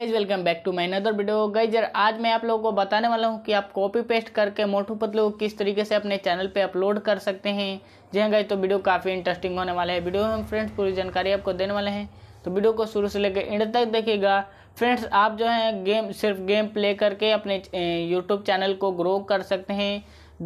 guys welcome back to my another video guys यार आज मैं आप लोगों को बताने वाला हूँ कि आप कॉपी पेस्ट करके मोटू पतलू को किस तरीके से अपने चैनल पे अपलोड कर सकते हैं जी हाँ गाइज तो वीडियो काफ़ी इंटरेस्टिंग होने वाला है वीडियो में फ्रेंड्स पूरी जानकारी आपको देने वाले हैं तो वीडियो को शुरू से लेकर एंड तक देखिएगा फ्रेंड्स आप जो है गेम सिर्फ गेम प्ले करके अपने यूट्यूब चैनल को ग्रो कर सकते हैं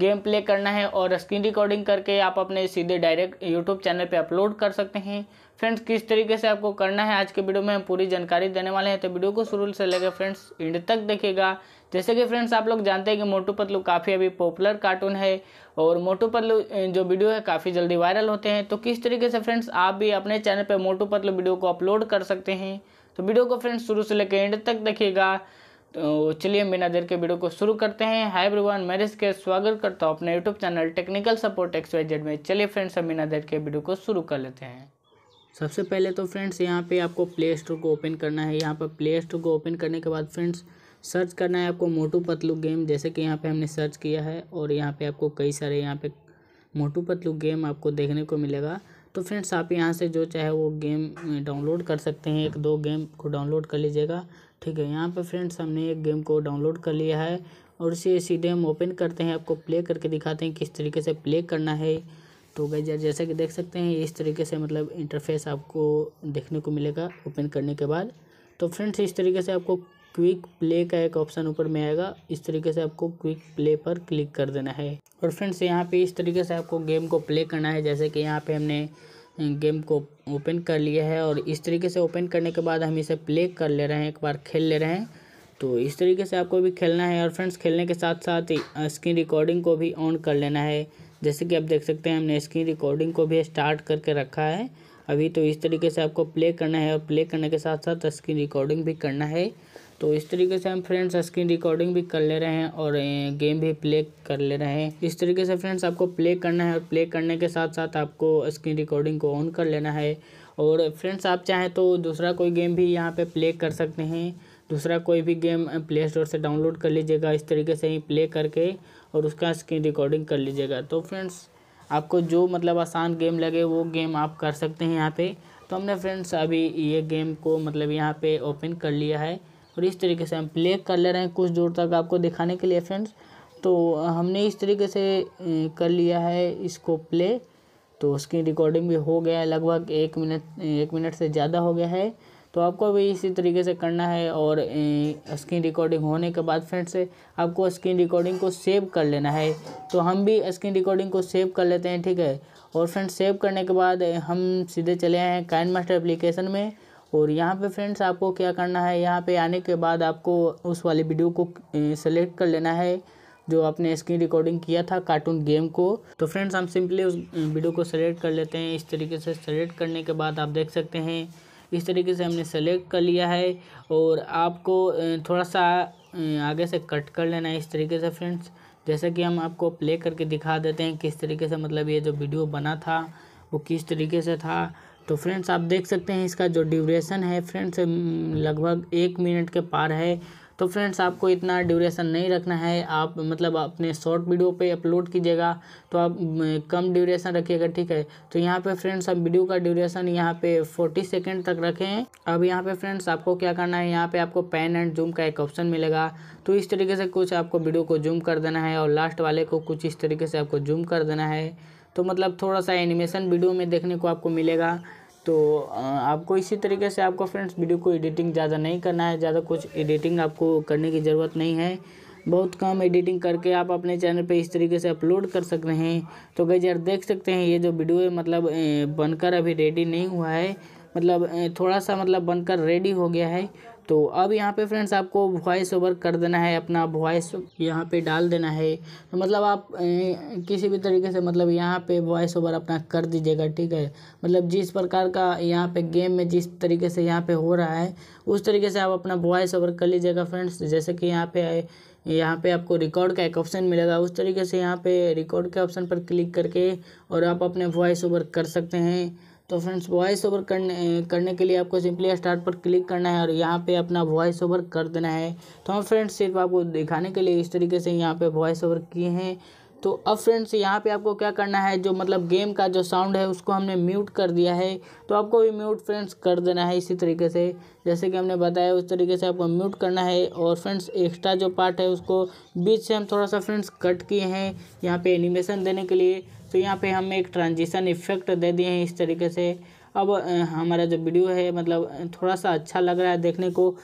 गेम प्ले करना है और स्क्रीन रिकॉर्डिंग करके आप अपने सीधे डायरेक्ट यूट्यूब चैनल पे अपलोड कर सकते हैं फ्रेंड्स किस तरीके से आपको करना है आज के वीडियो में हम पूरी जानकारी देने वाले हैं तो वीडियो को शुरू से लेकर फ्रेंड्स एंड तक देखेगा जैसे कि फ्रेंड्स आप लोग जानते हैं कि मोटू पतलू काफ़ी अभी पॉपुलर कार्टून है और मोटू पतलू जो वीडियो है काफ़ी जल्दी वायरल होते हैं तो किस तरीके से फ्रेंड्स आप भी अपने चैनल पर मोटू पतलू वीडियो को अपलोड कर सकते हैं तो वीडियो को फ्रेंड्स शुरू से लेकर एंड तक देखिएगा तो चलिए बिना देर के वीडियो को शुरू करते हैं हाय एवरीवन मैं के स्वागत करता हूँ अपने YouTube channel technical support X Y Z में चलिए फ्रेंड्स हम बिना देर के वीडियो को शुरू कर लेते हैं सबसे पहले तो फ्रेंड्स यहाँ पे आपको प्ले स्टोर को ओपन करना है यहाँ पर प्ले स्टोर को ओपन करने के बाद फ्रेंड्स सर्च करना है आपको मोटू पतलू गेम जैसे कि यहाँ पर हमने सर्च किया है और यहाँ पर आपको कई सारे यहाँ पर मोटू पतलू गेम आपको देखने को मिलेगा तो फ्रेंड्स आप यहाँ से जो चाहे वो गेम डाउनलोड कर सकते हैं एक दो गेम को डाउनलोड कर लीजिएगा ठीक है यहाँ पर फ्रेंड्स हमने एक गेम को डाउनलोड कर लिया है और इसे सीधे हम ओपन करते हैं आपको प्ले करके दिखाते हैं किस तरीके से प्ले करना है तो गई जैसा कि देख सकते हैं इस तरीके से मतलब इंटरफेस आपको देखने को मिलेगा ओपन करने के बाद तो फ्रेंड्स इस तरीके से आपको क्विक प्ले का एक ऑप्शन ऊपर में आएगा इस तरीके से आपको क्विक प्ले पर क्लिक कर देना है और फ्रेंड्स यहाँ पे इस तरीके से आपको गेम को प्ले करना है जैसे कि यहाँ पे हमने गेम को ओपन कर लिया है और इस तरीके से ओपन करने के बाद हम इसे प्ले कर ले रहे हैं एक बार खेल ले रहे हैं तो इस तरीके से आपको भी खेलना है और फ्रेंड्स खेलने के साथ साथ स्क्रीन रिकॉर्डिंग को भी ऑन कर लेना है जैसे कि आप देख सकते हैं हमने स्क्रीन रिकॉर्डिंग को भी स्टार्ट करके रखा है अभी तो इस तरीके से आपको प्ले करना है और प्ले करने के साथ साथ स्क्रीन रिकॉर्डिंग भी करना है तो इस तरीके से हम फ्रेंड्स स्क्रीन रिकॉर्डिंग भी कर ले रहे हैं और गेम भी प्ले कर ले रहे हैं इस तरीके से फ्रेंड्स आपको प्ले करना है और प्ले करने के साथ साथ आपको स्क्रीन रिकॉर्डिंग को ऑन कर लेना है और फ्रेंड्स आप चाहें तो दूसरा कोई गेम भी यहाँ पर प्ले कर सकते हैं दूसरा कोई भी गेम प्ले स्टोर से डाउनलोड कर लीजिएगा इस तरीके से ही प्ले करके और उसका स्क्रीन रिकॉर्डिंग कर लीजिएगा तो फ्रेंड्स आपको जो मतलब आसान गेम लगे वो गेम आप कर सकते हैं यहाँ पे तो हमने फ्रेंड्स अभी ये गेम को मतलब यहाँ पे ओपन कर लिया है और इस तरीके से हम प्ले कर ले रहे हैं कुछ दूर तक आपको दिखाने के लिए फ्रेंड्स तो हमने इस तरीके से कर लिया है इसको प्ले तो उसकी रिकॉर्डिंग भी हो गया है लगभग एक मिनट एक मिनट से ज़्यादा हो गया है तो आपको भी इसी तरीके से करना है और स्क्रीन रिकॉर्डिंग होने के बाद फ्रेंड्स आपको स्क्रीन रिकॉर्डिंग को सेव कर लेना है तो हम भी स्क्रीन रिकॉर्डिंग को सेव कर लेते हैं ठीक है और फ्रेंड्स सेव करने के बाद हम सीधे चले आए हैं काइन मास्टर एप्लीकेशन में और यहाँ पे फ्रेंड्स आपको क्या करना है यहाँ पे आने के बाद आपको उस वाले वीडियो को सेलेक्ट कर लेना है जो आपने स्क्रीन रिकॉर्डिंग किया था कार्टून गेम को तो फ्रेंड्स हम सिंपली उस वीडियो को सेलेक्ट कर लेते हैं इस तरीके से सेलेक्ट करने के बाद आप देख सकते हैं इस तरीके से हमने सेलेक्ट कर लिया है और आपको थोड़ा सा आगे से कट कर लेना है इस तरीके से फ्रेंड्स जैसा कि हम आपको प्ले करके दिखा देते हैं किस तरीके से मतलब ये जो वीडियो बना था वो किस तरीके से था तो फ्रेंड्स आप देख सकते हैं इसका जो ड्यूरेशन है फ्रेंड्स लगभग एक मिनट के पार है तो फ्रेंड्स आपको इतना ड्यूरेशन नहीं रखना है आप मतलब अपने शॉर्ट वीडियो पे अपलोड कीजिएगा तो आप कम ड्यूरेशन रखिएगा ठीक है तो यहाँ पे फ्रेंड्स आप वीडियो का ड्यूरेशन यहाँ पे 40 सेकंड तक रखें अब यहाँ पे फ्रेंड्स आपको क्या करना है यहाँ पे आपको पैन एंड जूम का एक ऑप्शन मिलेगा तो इस तरीके से कुछ आपको वीडियो को जूम कर देना है और लास्ट वाले को कुछ इस तरीके से आपको जूम कर देना है तो मतलब थोड़ा सा एनिमेशन वीडियो में देखने को आपको मिलेगा तो आपको इसी तरीके से आपको फ्रेंड्स वीडियो को एडिटिंग ज़्यादा नहीं करना है ज़्यादा कुछ एडिटिंग आपको करने की ज़रूरत नहीं है बहुत कम एडिटिंग करके आप अपने चैनल पे इस तरीके से अपलोड कर सक रहे हैं तो गई यार देख सकते हैं ये जो वीडियो है मतलब बनकर अभी रेडी नहीं हुआ है मतलब थोड़ा सा मतलब बनकर रेडी हो गया है तो अब यहाँ पे फ्रेंड्स आपको वॉइस ओवर कर देना है अपना वॉइस यहाँ पे डाल देना है तो मतलब आप किसी भी तरीके से मतलब यहाँ पे वॉइस ओवर अपना कर दीजिएगा ठीक है मतलब जिस प्रकार का यहाँ पे गेम में जिस तरीके से यहाँ पे हो रहा है उस तरीके से आप अपना वॉइस ओवर कर लीजिएगा फ्रेंड्स जैसे कि यहाँ पे यहाँ पे आपको रिकॉर्ड का एक ऑप्शन मिलेगा उस तरीके से यहाँ पे रिकॉर्ड के ऑप्शन पर क्लिक करके और आप अपने वॉइस ओवर कर सकते हैं तो फ्रेंड्स वॉइस ओवर करने करने के लिए आपको सिंपली स्टार्ट पर क्लिक करना है और यहाँ पे अपना वॉइस ओवर कर देना है तो हम फ्रेंड्स सिर्फ आपको दिखाने के लिए इस तरीके से यहाँ पे वॉइस ओवर किए हैं तो अब फ्रेंड्स यहाँ पे आपको क्या करना है जो मतलब गेम का जो साउंड है उसको हमने म्यूट कर दिया है तो आपको भी म्यूट फ्रेंड्स कर देना है इसी तरीके से जैसे कि हमने बताया उस तरीके से आपको म्यूट करना है और फ्रेंड्स एक्स्ट्रा जो पार्ट है उसको बीच से हम थोड़ा सा फ्रेंड्स कट किए हैं यहाँ पे एनिमेशन देने के लिए तो यहाँ पे हम एक ट्रांजिशन इफेक्ट दे दिए हैं इस तरीके से अब हमारा जो वीडियो है मतलब थोड़ा सा अच्छा लग रहा है देखने को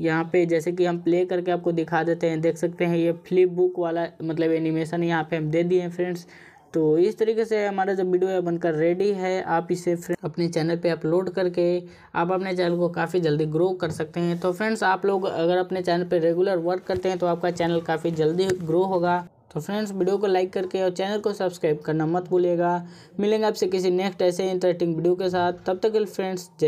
यहाँ पे जैसे कि हम प्ले करके आपको दिखा देते हैं देख सकते हैं ये फ्लिप बुक वाला मतलब एनिमेशन यहाँ पे हम दे दिए हैं फ्रेंड्स तो इस तरीके से हमारा जो वीडियो है बनकर रेडी है आप इसे अपने चैनल पे अपलोड करके आप अपने चैनल को काफ़ी जल्दी ग्रो कर सकते हैं तो फ्रेंड्स आप लोग अगर अपने चैनल पे रेगुलर वर्क करते हैं तो आपका चैनल काफ़ी जल्दी ग्रो होगा तो फ्रेंड्स वीडियो को लाइक करके और चैनल को सब्सक्राइब करना मत भूलिएगा मिलेंगे आपसे किसी नेक्स्ट ऐसे इंटरेस्टिंग वीडियो के साथ तब तक फ्रेंड्स जय